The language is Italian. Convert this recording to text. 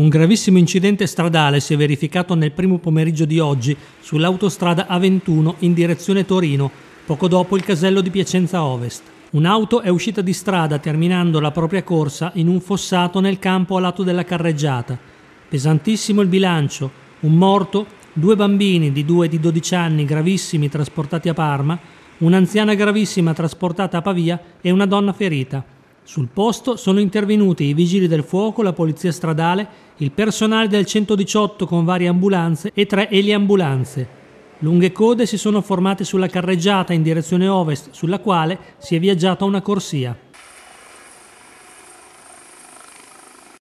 Un gravissimo incidente stradale si è verificato nel primo pomeriggio di oggi sull'autostrada A21 in direzione Torino, poco dopo il casello di Piacenza Ovest. Un'auto è uscita di strada terminando la propria corsa in un fossato nel campo a lato della carreggiata. Pesantissimo il bilancio, un morto, due bambini di 2 e di 12 anni gravissimi trasportati a Parma, un'anziana gravissima trasportata a Pavia e una donna ferita. Sul posto sono intervenuti i vigili del fuoco, la polizia stradale, il personale del 118 con varie ambulanze e tre eliambulanze. Lunghe code si sono formate sulla carreggiata in direzione ovest, sulla quale si è viaggiata una corsia.